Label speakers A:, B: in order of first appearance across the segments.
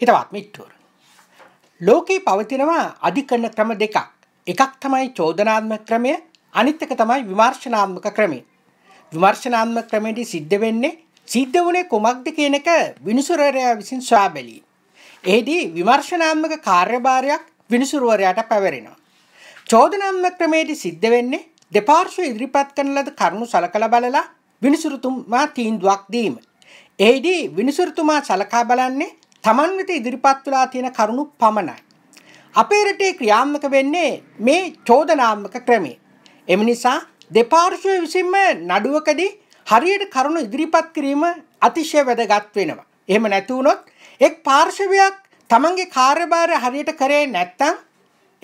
A: හිතවත් මිත්තුවර. ලෝකයේ පවතිනවා අධිකරණ ක්‍රම දෙකක්. එකක් තමයි චෝදනාත්මක ක්‍රමය අනිත් එක තමයි විමර්ශනාත්මක ක්‍රමය. විමර්ශනාත්මක ක්‍රමයේදී සිද්ධ වෙන්නේ සිද්ධ වුණේ කුමක්ද කියන එක විනිසුරවරයා විසින් සොයා බැලීම. එෙහිදී විමර්ශනාත්මක කාර්යභාරයක් විනිසුරවරයාට පැවරෙනවා. චෝදනාත්මක ක්‍රමයේදී සිද්ධ වෙන්නේ දෙපාර්ශ්ව ඉදිරිපත් කරන ලද කරුණු සලකලා බලලා විනිසුරුතුමා තීන්දුවක් දීම. එෙහිදී විනිසුරුතුමා සලකා බලන්නේ තමන් වෙත ඉදිරිපත් වෙලා තියෙන කරුණු පමණයි. අපේ රටේ ක්‍රියාත්මක වෙන්නේ මේ චෝදනාත්මක ක්‍රමය. එම නිසා දෙපාර්ශ්වය විසින්ම නඩුවකදී හරියට කරුණු ඉදිරිපත් කිරීම අතිශය වැදගත් වෙනවා. එහෙම නැති වුණොත් එක් පාර්ශවයක් තමන්ගේ කාර්යභාරය හරියට කරේ නැත්නම්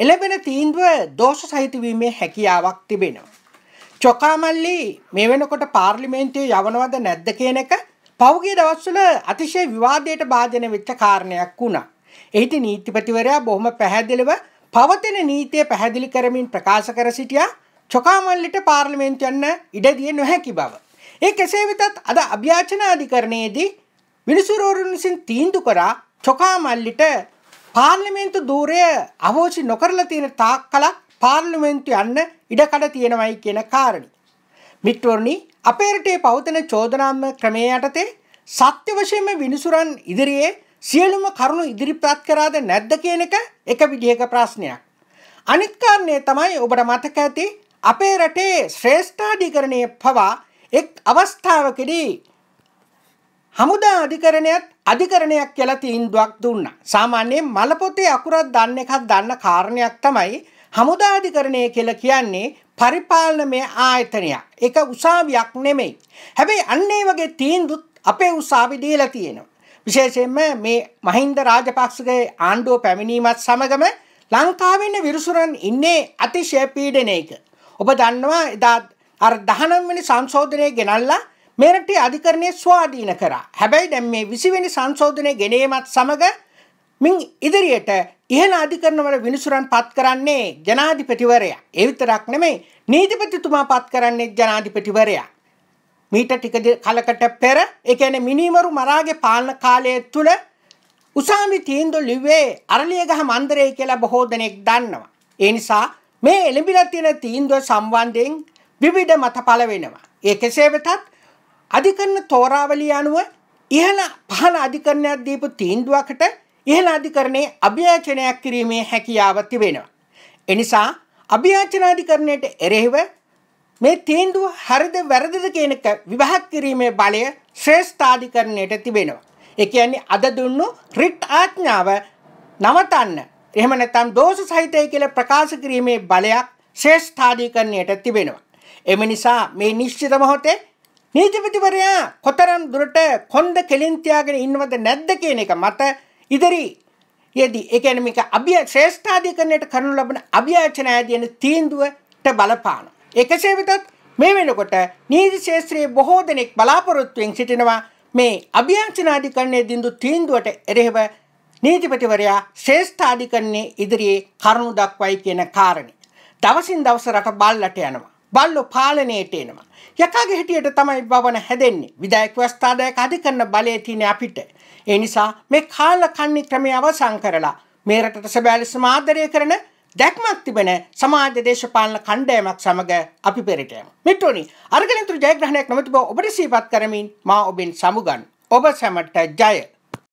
A: එළබෙන තීන්දුව දෝෂ සහිත වීමේ හැකියාවක් තිබෙනවා. චොකාමල්ලි මේ වෙනකොට පාර්ලිමේන්තුවේ යවනවද නැද්ද කියන එක පෞගේ දවස්වල අතිශය විවාදයට භාජන වෙච්ච කාරණයක් වුණා. එහිට නීතිපතිවරයා බොහොම පැහැදිලිව පවතින නීතිය පැහැදිලි කරමින් ප්‍රකාශ කර සිටියා චොකාමල්ලිට පාර්ලිමේන්තු යන්න ඉඩදිය නොහැකි බව. ඒ කෙසේ වෙතත් අද අභ්‍යාචන අධිකරණයේදී මිනිසුරෝරුන් විසින් තීන්දු කරා චොකාමල්ලිට පාර්ලිමේන්තු ධූරය අවෝචි නොකරලා තියෙන තාක් කලක් පාර්ලිමේන්තු යන්න ඉඩකඩ තියෙනවයි කියන කාරණේ. මිත්‍රෝනි අපේ රටේ පවතින චෝදනාම ක්‍රමය යටතේ සත්‍ය වශයෙන්ම විනිසුරන් ඉදිරියේ සියලුම කරුණු ඉදිරිපත් කරාද නැද්ද කියන එක එක විදිහක ප්‍රශ්නයක්. අනිත් කාරණේ තමයි ඔබට මතක ඇති අපේ රටේ ශ්‍රේෂ්ඨාධිකරණය පවා එක් අවස්ථාවකදී හමුදා අධිකරණයත් අධිකරණයක් කියලා තීන්දුවක් දුන්නා. සාමාන්‍යයෙන් මල පොතේ අකුරක් දන්න එකක් දන්න කාරණයක් තමයි හමුදා අධිකරණය කියලා කියන්නේ පරිපාලනමය ආයතනයක්. ඒක උසාවියක් නෙමෙයි. හැබැයි අන්න ඒ වගේ තීන්දුත් අපේ උසාවි දීලා තියෙනවා. විශේෂයෙන්ම මේ මහින්ද රාජපක්ෂගේ ආණ්ඩුව පැමිණීමත් සමගම ලංකාවෙන්න විරුසුරන් ඉන්නේ අතිශය පීඩනයක. ඔබ දන්නවා එදා අර 19 වෙනි සංශෝධනය ගෙනල්ලා මෙරටේ අධිකරණය ස්වාධීන කරා. හැබැයි දැන් මේ 20 වෙනි සංශෝධනය ගෙනීමත් සමග මින් ඉදිරියට ඉහළ අධිකරණවල විනිසුරන් පත් කරන්නේ ජනාධිපතිවරයා. ඒ විතරක් නෙමෙයි නීතිපතිතුමා පත් කරන්නේ ජනාධිපතිවරයා. මීට ටික කලකට පෙර ඒ කියන්නේ මිනීමරු මරාගේ පාලන කාලය තුල උසාවි තීන්දුව ලිව්වේ අරලියගහ මන්දිරය කියලා බොහෝ දෙනෙක් දන්නවා. ඒ නිසා මේ එළඹිලා තියෙන තීන්දුව සම්බන්ධයෙන් විවිධ මත පළ වෙනවා. ඒ කෙසේ වෙතත් අධිකරණ තෝරාවලිය අනුව ඉහළ පහළ අධිකරණයක් දීපු තීන්දුවකට ඉහළ අධිකරණයේ අභ්‍යාචනයක් කිරීමේ හැකියාව තිබෙනවා. එනිසා අභ්‍යාචනාධිකරණයට එරෙහිව මේ තීන්දුව හරිද වැරදිද කියන එක විභාග කිරීමේ බලය ශ්‍රේෂ්ඨාධිකරණයට තිබෙනවා. ඒ කියන්නේ අද දුන්නු රිට් ආඥාව නවතන්න. එහෙම නැත්නම් දෝෂ සහිතයි කියලා ප්‍රකාශ කිරීමේ බලයක් ශ්‍රේෂ්ඨාධිකරණයට තිබෙනවා. එම නිසා මේ නිශ්චිත මොහොතේ නීතිපතිවරයා කොතරම් දුරට කොන්ද කෙලින් තියාගෙන ඉන්නවද නැද්ද කියන එක මත ඉදිරි යෙදී ඒ කියන්නේ මේක අභ්‍ය ශ්‍රේෂ්ඨාධිකරණයට කරනු ලබන අභ්‍යචන ආදීන තීන්දුවට බලපාන. එකසේ වෙතත් මේ වෙනකොට නීති ශාස්ත්‍රයේ බොහෝ දෙනෙක් බලාපොරොත්තුෙන් සිටිනවා මේ අභ්‍යචන ආධිකරණයේ දින්දු තීන්දුවට එරෙහිව නීතිපතිවරයා ශ්‍රේෂ්ඨාධිකරණයේ ඉදිරියේ කරුණු දක්වයි කියන කාරණේ. දවසින් දවස රට බල්ලට යනවා. බල්ලෝ පාලනයට එනවා. යකාගේ හැටියට තමයි භවන හැදෙන්නේ. විදායක ව්‍යවස්ථාදායක අධිකරණ බලය තියෙන අපිට. ඒ නිසා මේ කාලකන්ණි ක්‍රමය අවසන් කරලා මේ රටට සැබෑලෙසම ආදරය කරන දැක්මක් තිබෙන සමාජ දේශපාලන කණ්ඩායමක් සමග අපි පෙරට යමු. මිත්‍රෝනි, අරගෙන තුරු ජයග්‍රහණයක් නොමැති බව ඔබට සිහිපත් කරමින් මා ඔබෙන් සමුගන්. ඔබ සැමට ජය.